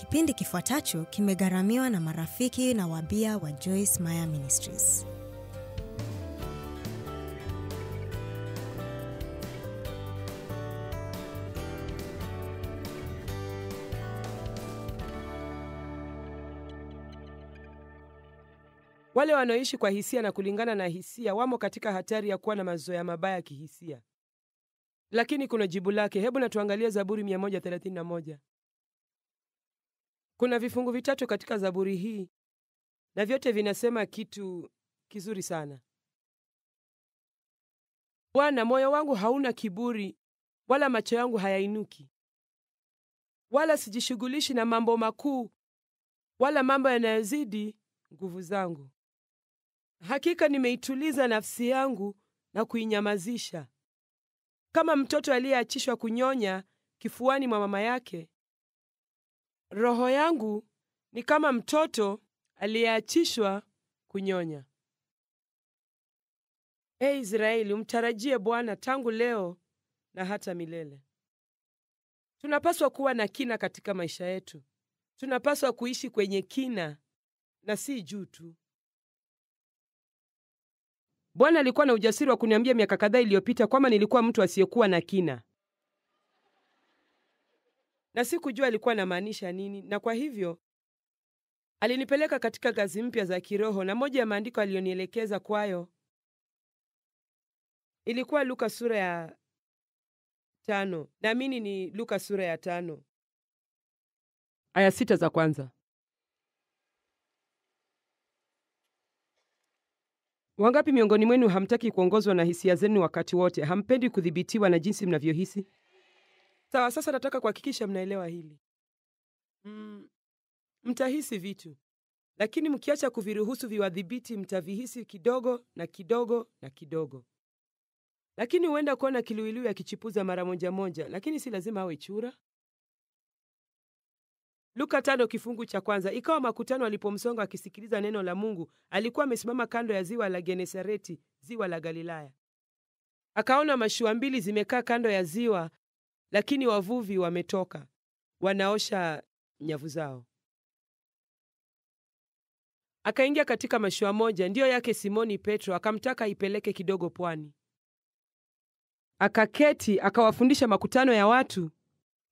Kipindi kifuatacho kimegharamiwa na marafiki na wabia wa Joyce Meyer Ministries. Wale wanaoishi kwa hisia na kulingana na hisia wamo katika hatari ya kuwa na mazoea mabaya ya kihisia, lakini kuna jibu lake. Hebu natuangalia Zaburi 131. Kuna vifungu vitatu katika Zaburi hii na vyote vinasema kitu kizuri sana. Bwana, moyo wangu hauna kiburi, wala macho yangu hayainuki, wala sijishughulishi na mambo makuu, wala mambo yanayozidi nguvu zangu. Hakika nimeituliza nafsi yangu na kuinyamazisha. Kama mtoto aliyeachishwa kunyonya kifuani mwa mama yake, Roho yangu ni kama mtoto aliyeachishwa kunyonya. e Israeli, umtarajie Bwana tangu leo na hata milele. Tunapaswa kuwa na kina katika maisha yetu. Tunapaswa kuishi kwenye kina na si juu tu. Bwana alikuwa na ujasiri wa kuniambia miaka kadhaa iliyopita kwamba nilikuwa mtu asiyekuwa na kina na sikujua alikuwa anamaanisha nini, na kwa hivyo alinipeleka katika kazi mpya za kiroho, na moja ya maandiko aliyonielekeza kwayo ilikuwa Luka sura ya tano. Naamini ni Luka sura ya tano aya sita za kwanza. Wangapi miongoni mwenu hamtaki kuongozwa na hisia zenu wakati wote? Hampendi kudhibitiwa na jinsi mnavyohisi? Sawa, sasa nataka kuhakikisha mnaelewa hili. Mm, mtahisi vitu, lakini mkiacha kuviruhusu viwadhibiti, mtavihisi kidogo na kidogo na kidogo. Lakini huenda kuona kiluilui akichipuza mara moja moja, lakini si lazima awe chura. Luka tano kifungu cha kwanza. Ikawa makutano alipomsonga akisikiliza neno la Mungu, alikuwa amesimama kando ya ziwa la Genesareti, ziwa la Galilaya. Akaona mashua mbili zimekaa kando ya ziwa, lakini wavuvi wametoka, wanaosha nyavu zao. Akaingia katika mashua moja, ndiyo yake Simoni Petro, akamtaka ipeleke kidogo pwani. Akaketi akawafundisha makutano ya watu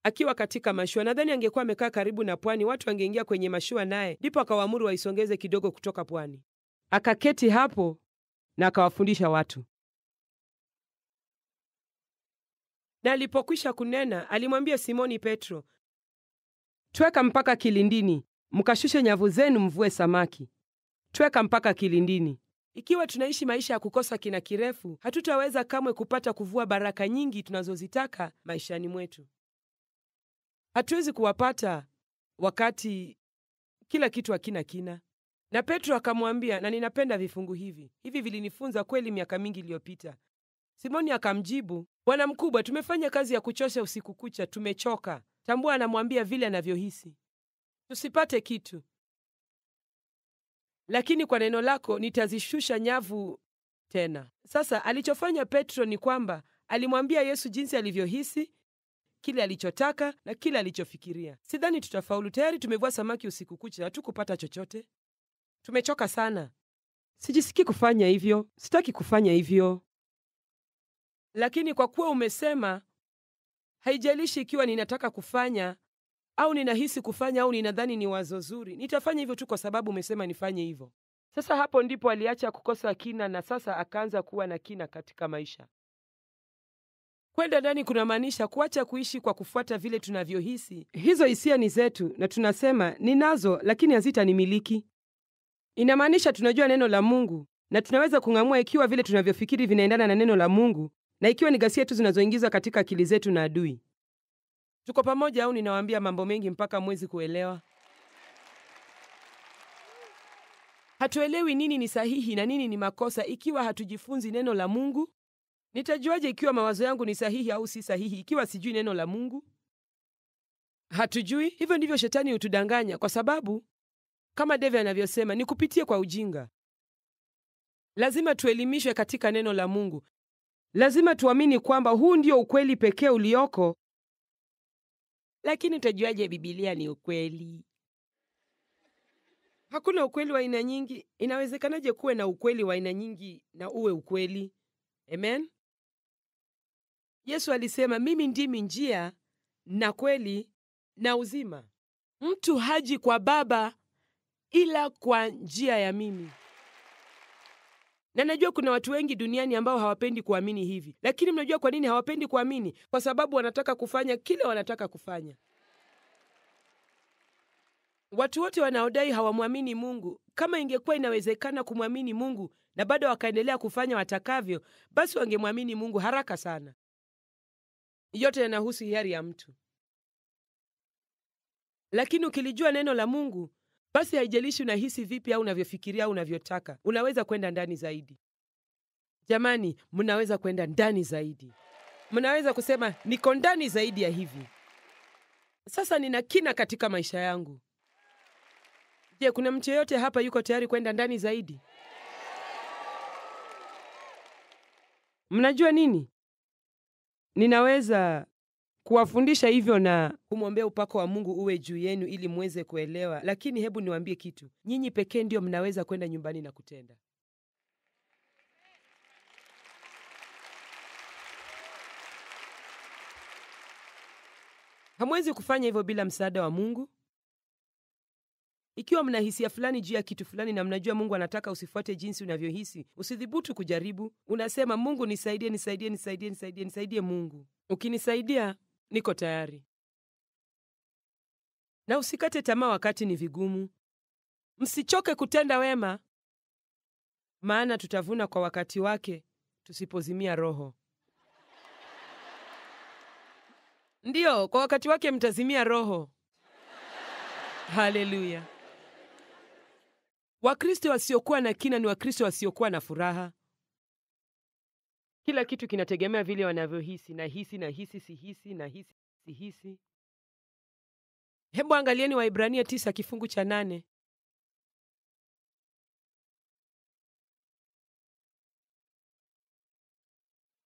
akiwa katika mashua. Nadhani angekuwa amekaa karibu na pwani, watu wangeingia kwenye mashua naye, ndipo akawaamuru waisongeze kidogo kutoka pwani. Akaketi hapo na akawafundisha watu. na alipokwisha kunena, alimwambia Simoni Petro, tweka mpaka kilindini, mkashushe nyavu zenu mvue samaki. Tweka mpaka kilindini. Ikiwa tunaishi maisha ya kukosa kina kirefu, hatutaweza kamwe kupata kuvua baraka nyingi tunazozitaka maishani mwetu. Hatuwezi kuwapata wakati kila kitu hakina kina. Na Petro akamwambia, na ninapenda vifungu hivi hivi, vilinifunza kweli miaka mingi iliyopita. Simoni akamjibu, Bwana mkubwa, tumefanya kazi ya kuchosha usiku kucha, tumechoka. Tambua anamwambia vile anavyohisi, tusipate kitu, lakini kwa neno lako nitazishusha nyavu tena. Sasa alichofanya Petro ni kwamba alimwambia Yesu jinsi alivyohisi, kile alichotaka na kile alichofikiria. Sidhani tutafaulu, tayari tumevua samaki usiku kucha, hatukupata chochote, tumechoka sana. Sijisikii kufanya hivyo, sitaki kufanya hivyo. Lakini kwa kuwa umesema, haijalishi ikiwa ninataka kufanya au ninahisi kufanya au ninadhani ni wazo zuri, nitafanya hivyo tu kwa sababu umesema nifanye hivyo. Sasa hapo ndipo aliacha kukosa kina na sasa akaanza kuwa na kina katika maisha. Kwenda ndani kunamaanisha kuacha kuishi kwa kufuata vile tunavyohisi. Hizo hisia ni zetu na tunasema ninazo, lakini hazitanimiliki. Inamaanisha tunajua neno la Mungu na tunaweza kung'amua ikiwa vile tunavyofikiri vinaendana na neno la Mungu na ikiwa ni ghasia tu zinazoingizwa katika akili zetu na adui. Tuko pamoja au ninawaambia mambo mengi mpaka mwezi kuelewa? Hatuelewi nini ni sahihi na nini ni makosa ikiwa hatujifunzi neno la Mungu. Nitajuaje ikiwa mawazo yangu ni sahihi au si sahihi ikiwa sijui neno la Mungu? Hatujui. Hivyo ndivyo shetani hutudanganya, kwa sababu kama Devi anavyosema ni kupitia kwa ujinga. Lazima tuelimishwe katika neno la Mungu. Lazima tuamini kwamba huu ndio ukweli pekee ulioko. Lakini utajuaje Biblia ni ukweli? Hakuna ukweli wa aina nyingi. Inawezekanaje kuwe na ukweli wa aina nyingi na uwe ukweli? Amen. Yesu alisema, mimi ndimi njia na kweli na uzima, mtu haji kwa Baba ila kwa njia ya mimi na najua kuna watu wengi duniani ambao hawapendi kuamini hivi, lakini mnajua kwa nini hawapendi kuamini? Kwa sababu wanataka kufanya kile wanataka kufanya. Watu wote wanaodai hawamwamini Mungu, kama ingekuwa inawezekana kumwamini Mungu na bado wakaendelea kufanya watakavyo, basi wangemwamini Mungu haraka sana. Yote yanahusu hiari ya mtu, lakini ukilijua neno la Mungu basi haijalishi unahisi vipi au unavyofikiria au unavyotaka, unaweza kwenda ndani zaidi. Jamani, mnaweza kwenda ndani zaidi. Mnaweza kusema niko ndani zaidi ya hivi sasa, nina kina katika maisha yangu. Je, kuna mtu yeyote hapa yuko tayari kwenda ndani zaidi? Mnajua nini, ninaweza kuwafundisha hivyo na kumwombea upako wa Mungu uwe juu yenu ili muweze kuelewa. Lakini hebu niwaambie kitu, nyinyi pekee ndio mnaweza kwenda nyumbani na kutenda. Hamwezi kufanya hivyo bila msaada wa Mungu. Ikiwa mna hisia fulani juu ya kitu fulani na mnajua Mungu anataka usifuate jinsi unavyohisi, usidhibutu kujaribu. Unasema, Mungu nisaidie, nisaidie, nisaidie, nisaidie, nisaidie Mungu. Ukinisaidia niko tayari. Na usikate tamaa wakati ni vigumu. Msichoke kutenda wema, maana tutavuna kwa wakati wake tusipozimia roho. Ndiyo, kwa wakati wake mtazimia roho. Haleluya! Wakristo wasiokuwa na kina ni Wakristo wasiokuwa na furaha. Kila kitu kinategemea vile wanavyohisi, na hisi sihisi, hisi sihisi. Hebu angalieni Waibrania tisa kifungu cha nane.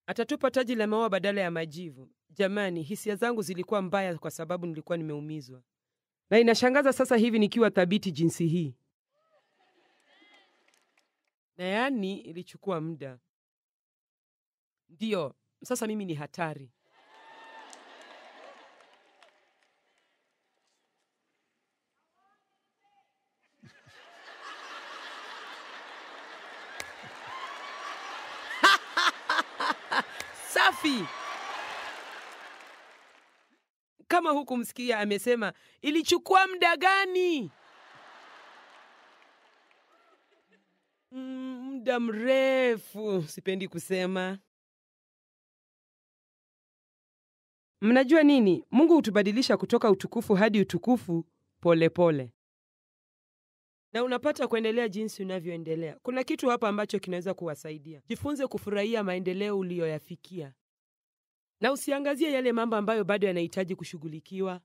Atatupa taji la maua badala ya majivu. Jamani, hisia zangu zilikuwa mbaya kwa sababu nilikuwa nimeumizwa, na inashangaza sasa hivi nikiwa thabiti jinsi hii, na yani ilichukua muda. Ndiyo, sasa mimi ni hatari. Safi. Kama hukumsikia amesema, ilichukua muda gani? Mm, muda mrefu, sipendi kusema. Mnajua nini? Mungu hutubadilisha kutoka utukufu hadi utukufu polepole pole. Na unapata kuendelea jinsi unavyoendelea. Kuna kitu hapa ambacho kinaweza kuwasaidia. Jifunze kufurahia maendeleo uliyoyafikia, na usiangazie yale mambo ambayo bado yanahitaji kushughulikiwa,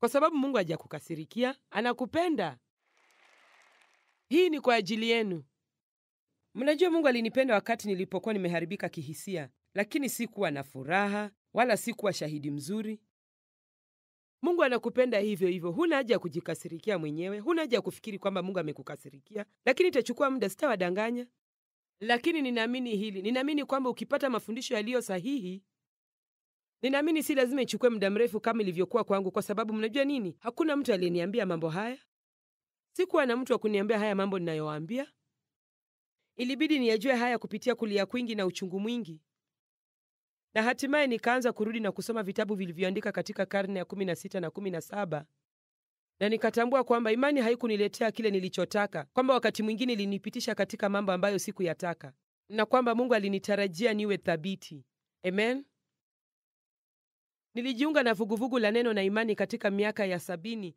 kwa sababu Mungu hajakukasirikia, anakupenda. Hii ni kwa ajili yenu. Mnajua Mungu alinipenda wakati nilipokuwa nimeharibika kihisia, lakini sikuwa na furaha, wala kuwa shahidi mzuri. Mungu anakupenda hivyo hivyo, huna haja ya kujikasirikia mwenyewe, huna haja ya kufikiri kwamba Mungu amekukasirikia. Lakini itachukua muda, sitawadanganya, lakini ninaamini hili, ninaamini kwamba ukipata mafundisho yaliyo sahihi ninaamini si lazima ichukue muda mrefu kama ilivyokuwa kwangu, kwa sababu mnajua nini? Hakuna mtu aliyeniambia mambo haya, sikuwa na mtu wa kuniambia haya mambo ninayowaambia. Ilibidi niyajue haya kupitia kulia kwingi na uchungu mwingi na hatimaye nikaanza kurudi na kusoma vitabu vilivyoandika katika karne ya kumi na sita na kumi na saba na nikatambua kwamba imani haikuniletea kile nilichotaka, kwamba wakati mwingine ilinipitisha katika mambo ambayo sikuyataka, na kwamba Mungu alinitarajia niwe thabiti. Amen. Nilijiunga na vuguvugu la Neno na Imani katika miaka ya sabini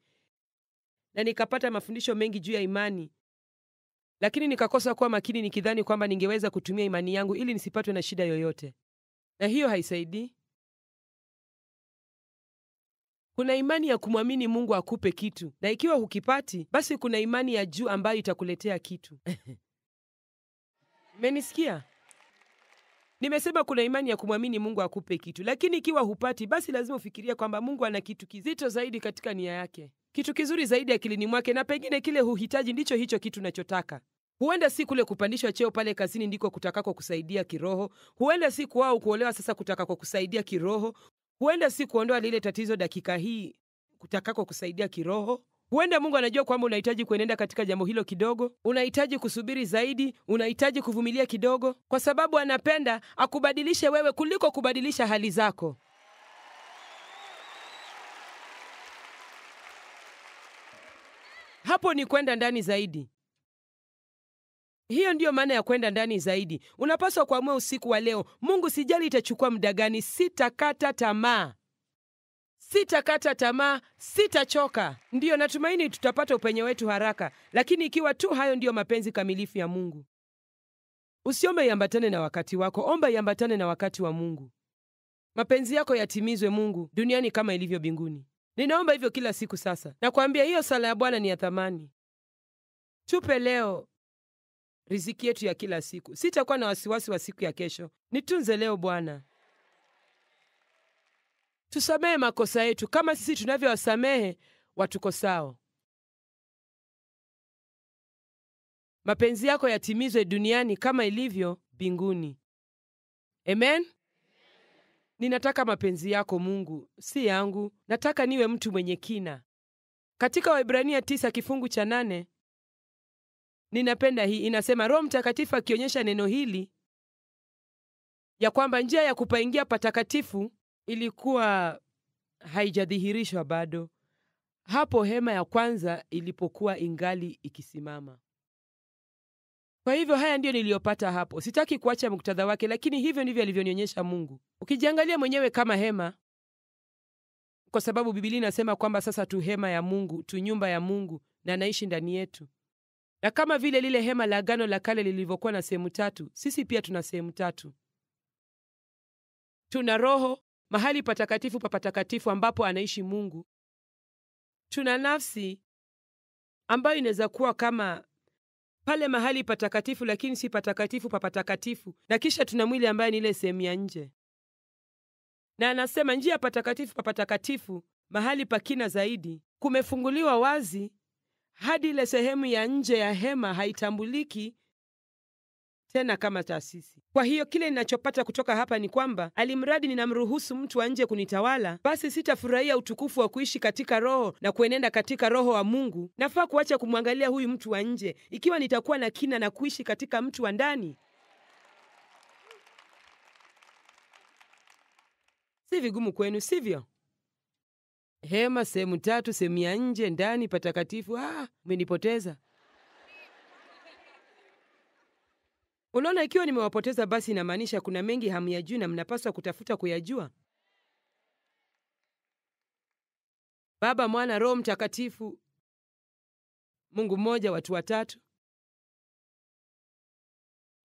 na nikapata mafundisho mengi juu ya imani, lakini nikakosa kuwa makini, nikidhani kwamba ningeweza kutumia imani yangu ili nisipatwe na shida yoyote na hiyo haisaidii. Kuna imani ya kumwamini Mungu akupe kitu, na ikiwa hukipati, basi kuna imani ya juu ambayo itakuletea kitu. Mmenisikia? Nimesema kuna imani ya kumwamini Mungu akupe kitu, lakini ikiwa hupati, basi lazima ufikiria kwamba Mungu ana kitu kizito zaidi katika nia yake, kitu kizuri zaidi akilini mwake, na pengine kile huhitaji ndicho hicho kitu unachotaka. Huenda si kule kupandishwa cheo pale kazini ndiko kutakako kusaidia kiroho. Huenda si kuwao kuolewa sasa kutakako kusaidia kiroho. Huenda si kuondoa lile tatizo dakika hii kutakako kusaidia kiroho. Huenda Mungu anajua kwamba unahitaji kuenenda katika jambo hilo kidogo, unahitaji kusubiri zaidi, unahitaji kuvumilia kidogo, kwa sababu anapenda akubadilishe wewe kuliko kubadilisha hali zako. Hapo ni kwenda ndani zaidi. Hiyo ndiyo maana ya kwenda ndani zaidi. Unapaswa kuamua usiku wa leo, Mungu, sijali itachukua muda gani, sitakata tamaa, sitakata tamaa, sitachoka. Ndiyo, natumaini tutapata upenye wetu haraka, lakini ikiwa tu hayo ndiyo mapenzi kamilifu ya Mungu. Usiombe iambatane na wakati wako, omba iambatane na wakati wa Mungu. Mapenzi yako yatimizwe, Mungu, duniani kama ilivyo binguni Ninaomba hivyo kila siku sasa. Nakwambia hiyo sala ya Bwana ni ya thamani. Tupe leo riziki yetu ya kila siku. Sitakuwa na wasiwasi wa siku ya kesho, nitunze leo Bwana. Tusamehe makosa yetu kama sisi tunavyowasamehe watukosao. Mapenzi yako yatimizwe duniani kama ilivyo mbinguni. Amen. Ninataka mapenzi yako Mungu, si yangu. Nataka niwe mtu mwenye kina. Katika Waibrania tisa kifungu cha nane Ninapenda hii inasema, Roho Mtakatifu akionyesha neno hili ya kwamba njia ya kupaingia patakatifu ilikuwa haijadhihirishwa bado hapo hema ya kwanza ilipokuwa ingali ikisimama. Kwa hivyo haya ndiyo niliyopata hapo. Sitaki kuacha muktadha wake, lakini hivyo ndivyo alivyonionyesha Mungu. Ukijiangalia mwenyewe kama hema, kwa sababu Biblia inasema kwamba sasa tu hema ya Mungu, tu nyumba ya Mungu na anaishi ndani yetu. Na kama vile lile hema la Agano la Kale lilivyokuwa na sehemu tatu, sisi pia tuna sehemu tatu. Tuna roho, mahali patakatifu pa patakatifu ambapo anaishi Mungu. Tuna nafsi ambayo inaweza kuwa kama pale mahali patakatifu lakini si patakatifu pa patakatifu, na kisha tuna mwili ambaye ni ile sehemu ya nje. Na anasema njia ya patakatifu pa patakatifu, mahali pa kina zaidi, kumefunguliwa wazi hadi ile sehemu ya nje ya hema haitambuliki tena kama taasisi. Kwa hiyo kile ninachopata kutoka hapa ni kwamba alimradi ninamruhusu mtu wa nje kunitawala, basi sitafurahia utukufu wa kuishi katika Roho na kuenenda katika Roho wa Mungu. Nafaa kuacha kumwangalia huyu mtu wa nje, ikiwa nitakuwa na kina na kuishi katika mtu wa ndani. Si vigumu kwenu, sivyo? hema sehemu tatu, sehemu ya nje, ndani patakatifu. Ah, umenipoteza. Unaona, ikiwa nimewapoteza basi inamaanisha kuna mengi hamyajui na mnapaswa kutafuta kuyajua. Baba, Mwana, Roho Mtakatifu, Mungu mmoja, watu watatu,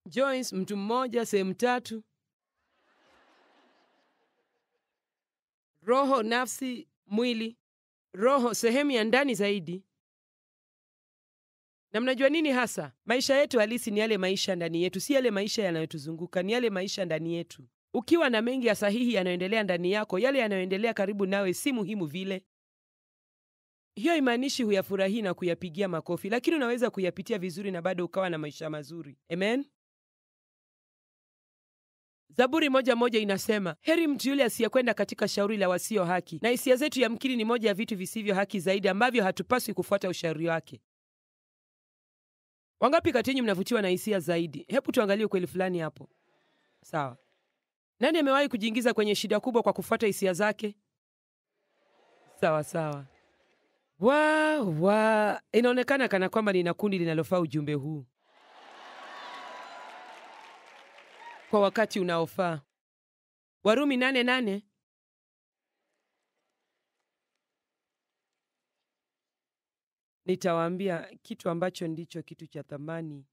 Joyce, mtu mmoja, sehemu tatu, roho, nafsi mwili, roho, sehemu ya ndani zaidi. Na mnajua nini hasa? Maisha yetu halisi ni yale maisha ndani yetu, si yale maisha yanayotuzunguka, ni yale maisha ndani yetu. Ukiwa na mengi ya sahihi yanayoendelea ndani yako, yale yanayoendelea karibu nawe si muhimu vile. Hiyo imaanishi huyafurahii na kuyapigia makofi, lakini unaweza kuyapitia vizuri na bado ukawa na maisha mazuri. Amen. Zaburi moja moja inasema, heri mtu yule asiyekwenda katika shauri la wasio haki, na hisia zetu yamkini ni moja ya vitu visivyo haki zaidi ambavyo hatupaswi kufuata ushauri wake. Wangapi kati yenu mnavutiwa na hisia zaidi? Hebu tuangalie ukweli fulani hapo, sawa? Nani amewahi kujiingiza kwenye shida kubwa kwa kufuata hisia zake? Sawa sawa. Wa, wa, inaonekana kana kwamba nina kundi linalofaa ujumbe huu. kwa wakati unaofaa. Warumi nane nane nitawaambia kitu ambacho ndicho kitu cha thamani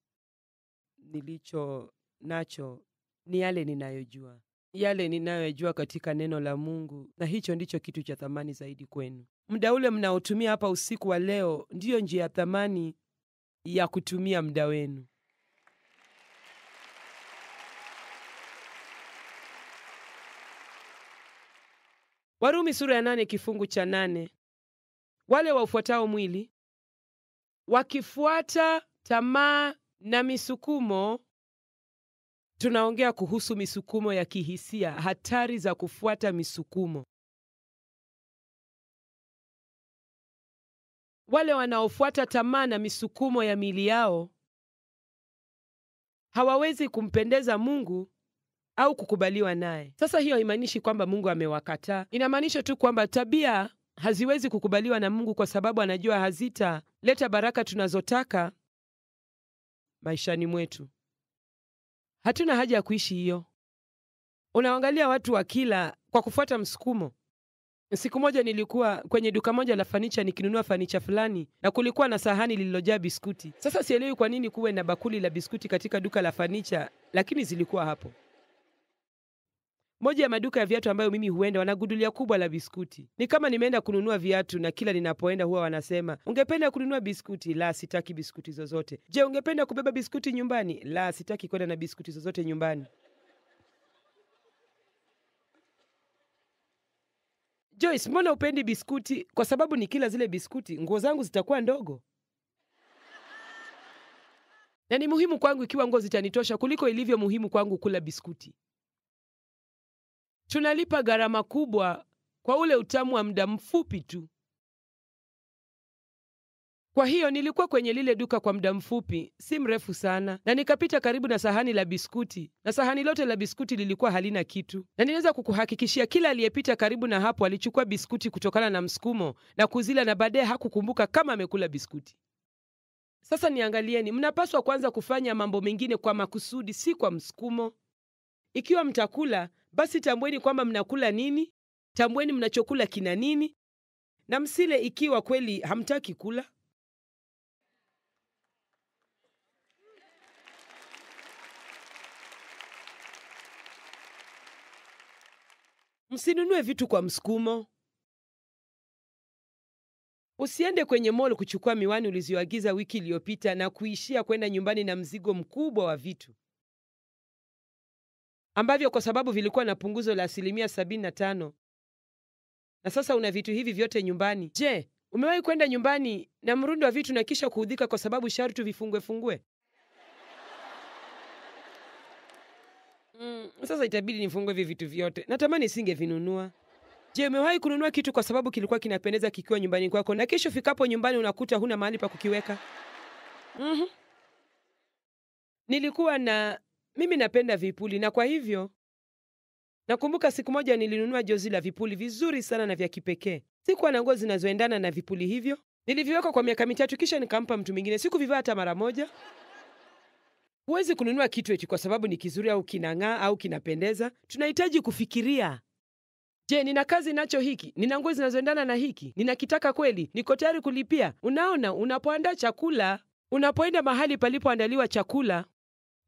nilicho nacho ni yale ninayojua, yale ninayojua katika neno la Mungu, na hicho ndicho kitu cha thamani zaidi kwenu. Muda ule mnaotumia hapa usiku wa leo ndiyo njia ya thamani ya kutumia muda wenu. Warumi sura ya nane kifungu cha nane wale waufuatao mwili wakifuata tamaa na misukumo. Tunaongea kuhusu misukumo ya kihisia, hatari za kufuata misukumo. Wale wanaofuata tamaa na misukumo ya miili yao hawawezi kumpendeza Mungu au kukubaliwa naye. Sasa hiyo haimaanishi kwamba Mungu amewakataa, inamaanisha tu kwamba tabia haziwezi kukubaliwa na Mungu kwa sababu anajua hazitaleta baraka tunazotaka maishani mwetu. Hatuna haja ya kuishi hiyo. Unaangalia watu wakila kwa kufuata msukumo. Siku moja nilikuwa kwenye duka moja la fanicha nikinunua fanicha fulani, na kulikuwa na sahani lililojaa biskuti. Sasa sielewi kwa nini kuwe na bakuli la biskuti katika duka la fanicha, lakini zilikuwa hapo. Moja ya maduka ya viatu ambayo mimi huenda wana gudulia kubwa la biskuti. Ni kama nimeenda kununua viatu, na kila ninapoenda huwa wanasema, ungependa kununua biskuti? La, sitaki biskuti zozote. Je, ungependa kubeba biskuti nyumbani? La, sitaki kwenda na biskuti zozote nyumbani. Joyce, mbona upendi biskuti? Kwa sababu ni kila zile biskuti nguo zangu zitakuwa ndogo, na ni muhimu kwangu ikiwa nguo zitanitosha kuliko ilivyo muhimu kwangu kula biskuti tunalipa gharama kubwa kwa ule utamu wa muda mfupi tu. Kwa hiyo nilikuwa kwenye lile duka kwa muda mfupi, si mrefu sana, na nikapita karibu na sahani la biskuti, na sahani lote la biskuti lilikuwa halina kitu, na ninaweza kukuhakikishia kila aliyepita karibu na hapo alichukua biskuti kutokana na msukumo na kuzila, na baadaye hakukumbuka kama amekula biskuti. Sasa niangalieni, mnapaswa kwanza kufanya mambo mengine kwa makusudi, si kwa msukumo. Ikiwa mtakula, basi tambueni kwamba mnakula nini, tambueni mnachokula kina nini, na msile ikiwa kweli hamtaki kula. Msinunue vitu kwa msukumo. Usiende kwenye mall kuchukua miwani ulizoagiza wiki iliyopita na kuishia kwenda nyumbani na mzigo mkubwa wa vitu ambavyo kwa sababu vilikuwa na punguzo la asilimia 75 na sasa una vitu hivi vyote nyumbani. Je, umewahi kwenda nyumbani na mrundo wa vitu na kisha kuudhika kwa sababu sharti vifungwe fungwe? Mm, sasa itabidi nifungue hivi vitu vyote, natamani singevinunua. Je, umewahi kununua kitu kwa sababu kilikuwa kinapendeza kikiwa nyumbani kwako na kesho fikapo nyumbani unakuta huna mahali pa kukiweka? Mm -hmm. Nilikuwa na mimi napenda vipuli na kwa hivyo nakumbuka siku moja nilinunua jozi la vipuli vizuri sana na vya kipekee. Sikuwa na nguo zinazoendana na vipuli hivyo. Niliviweka kwa miaka mitatu, kisha nikampa mtu mwingine. Sikuvivaa hata mara moja. Huwezi kununua kitu eti kwa sababu ni kizuri au kinang'aa au kinapendeza. Tunahitaji kufikiria. Je, nina kazi nacho hiki? Nina nguo zinazoendana na hiki? Ninakitaka kweli? Niko tayari kulipia? Unaona, unapoandaa chakula, unapoenda mahali palipoandaliwa chakula,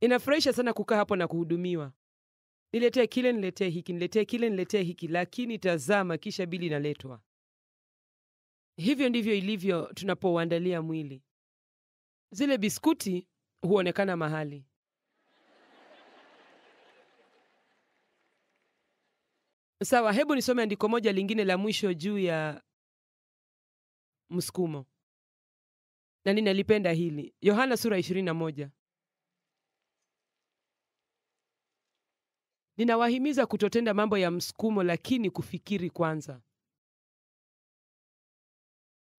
Inafurahisha sana kukaa hapo na kuhudumiwa, niletee kile, niletee hiki, niletee kile, niletee hiki, lakini tazama, kisha bili inaletwa. Hivyo ndivyo ilivyo tunapouandalia mwili. Zile biskuti huonekana mahali sawa. Hebu nisome andiko moja lingine la mwisho juu ya msukumo, na ninalipenda hili. Yohana sura 21 Ninawahimiza kutotenda mambo ya msukumo, lakini kufikiri kwanza.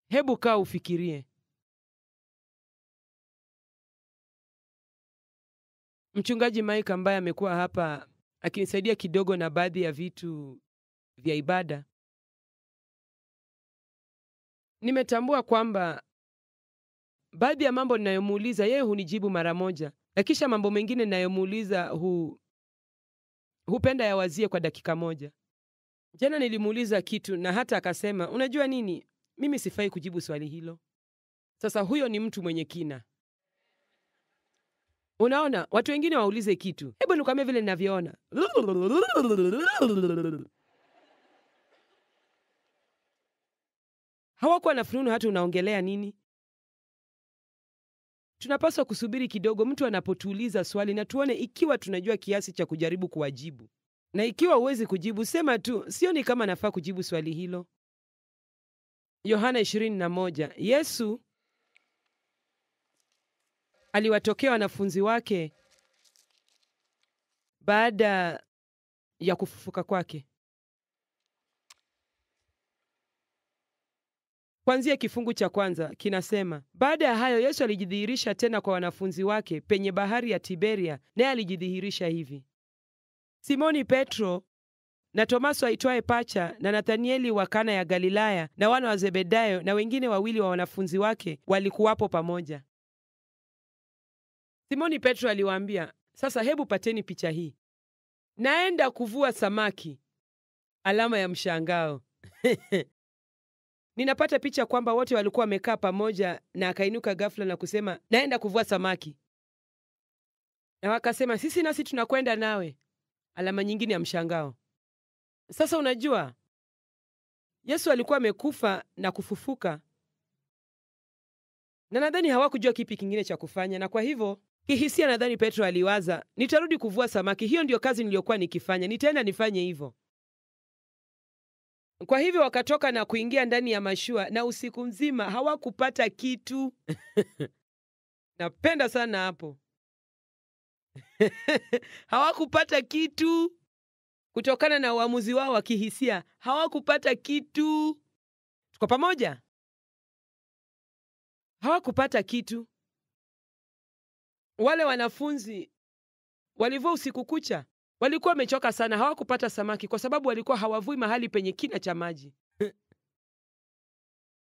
Hebu kaa ufikirie. Mchungaji Mike ambaye amekuwa hapa akinisaidia kidogo na baadhi ya vitu vya ibada, nimetambua kwamba baadhi ya mambo ninayomuuliza yeye hunijibu mara moja, na kisha mambo mengine ninayomuuliza hu hupenda yawazie kwa dakika moja. Jana nilimuuliza kitu na hata akasema, unajua nini, mimi sifai kujibu swali hilo. Sasa huyo ni mtu mwenye kina. Unaona, watu wengine waulize kitu, hebu nikwambie vile ninavyoona, hawakuwa na fununu hata unaongelea nini tunapaswa kusubiri kidogo mtu anapotuuliza swali na tuone ikiwa tunajua kiasi cha kujaribu kuwajibu, na ikiwa huwezi kujibu, sema tu sioni kama nafaa kujibu swali hilo. Yohana 21. Yesu aliwatokea wanafunzi wake baada ya kufufuka kwake. Kwanzia kifungu cha kwanza kinasema, baada ya hayo Yesu alijidhihirisha tena kwa wanafunzi wake penye bahari ya Tiberia, naye alijidhihirisha hivi: Simoni Petro na Tomaso aitwaye Pacha na Nathanieli wa Kana ya Galilaya na wana wa Zebedayo na wengine wawili wa wanafunzi wake walikuwapo pamoja. Simoni Petro aliwaambia, sasa hebu pateni picha hii, naenda kuvua samaki. Alama ya mshangao Ninapata picha kwamba wote walikuwa wamekaa pamoja, na akainuka ghafla na kusema, naenda kuvua samaki, na wakasema, sisi nasi tunakwenda nawe. Alama nyingine ya mshangao. Sasa unajua, Yesu alikuwa amekufa na kufufuka, na nadhani hawakujua kipi kingine cha kufanya, na kwa hivyo kihisia, nadhani Petro aliwaza, nitarudi kuvua samaki, hiyo ndiyo kazi niliyokuwa nikifanya, nitaenda nifanye hivyo. Kwa hivyo wakatoka na kuingia ndani ya mashua, na usiku mzima hawakupata kitu. Napenda sana hapo hawakupata kitu kutokana na uamuzi wao wa kihisia. Hawakupata kitu. Tuko pamoja? Hawakupata kitu. Wale wanafunzi walivua usiku kucha, Walikuwa wamechoka sana, hawakupata samaki kwa sababu walikuwa hawavui mahali penye kina cha maji.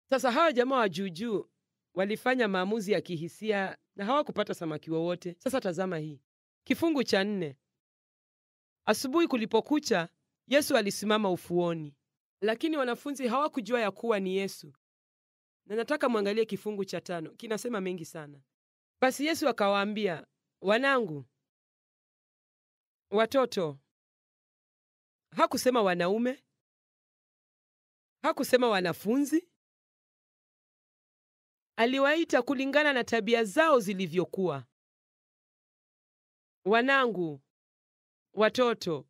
Sasa hawa jamaa wa juujuu walifanya maamuzi ya kihisia na hawakupata samaki wowote. Sasa tazama hii, kifungu cha nne. Asubuhi kulipokucha, Yesu alisimama ufuoni, lakini wanafunzi hawakujua ya kuwa ni Yesu. Na nataka mwangalie kifungu cha tano, kinasema mengi sana. Basi Yesu akawaambia, wanangu, Watoto. Hakusema wanaume, hakusema wanafunzi. Aliwaita kulingana na tabia zao zilivyokuwa. Wanangu, watoto,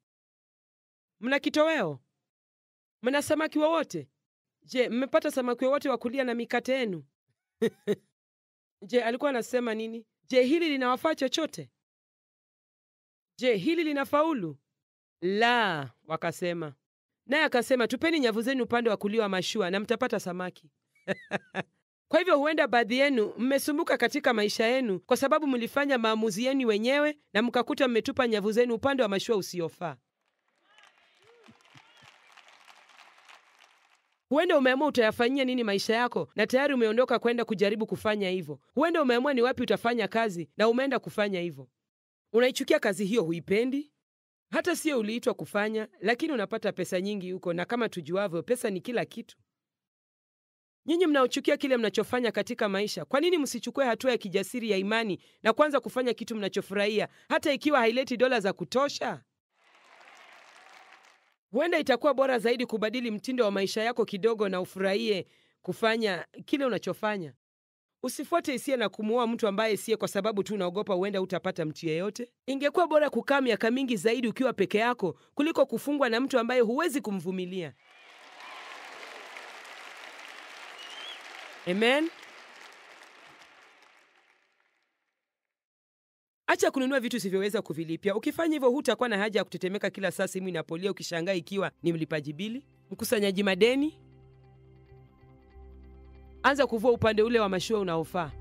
mna kitoweo? Mna samaki wowote? Je, mmepata samaki wowote wa kulia na mikate yenu? Je, alikuwa anasema nini? Je, hili linawafaa chochote? Je, hili linafaulu? La, wakasema. Naye akasema, tupeni nyavu zenu upande wa kulia wa mashua na mtapata samaki. Kwa hivyo huenda baadhi yenu mmesumbuka katika maisha yenu kwa sababu mlifanya maamuzi yenu wenyewe na mkakuta mmetupa nyavu zenu upande wa mashua usiofaa. Huenda umeamua utayafanyia nini maisha yako na tayari umeondoka kwenda kujaribu kufanya hivyo. Huenda umeamua ni wapi utafanya kazi na umeenda kufanya hivyo. Unaichukia kazi hiyo, huipendi, hata sio uliitwa kufanya, lakini unapata pesa nyingi huko, na kama tujuavyo, pesa ni kila kitu. Nyinyi mnaochukia kile mnachofanya katika maisha, kwa nini msichukue hatua ya kijasiri ya imani na kuanza kufanya kitu mnachofurahia, hata ikiwa haileti dola za kutosha? Huenda itakuwa bora zaidi kubadili mtindo wa maisha yako kidogo na ufurahie kufanya kile unachofanya. Usifuate hisia na kumuoa mtu ambaye siye, kwa sababu tu unaogopa huenda utapata mtu yeyote. Ingekuwa bora kukaa miaka mingi zaidi ukiwa peke yako kuliko kufungwa na mtu ambaye huwezi kumvumilia. Amen. Acha kununua vitu usivyoweza kuvilipia. Ukifanya hivyo, hutakuwa na haja ya kutetemeka kila saa simu inapolia, ukishangaa ikiwa ni mlipaji bili, mkusanyaji madeni anza kuvua upande ule wa mashua unaofaa.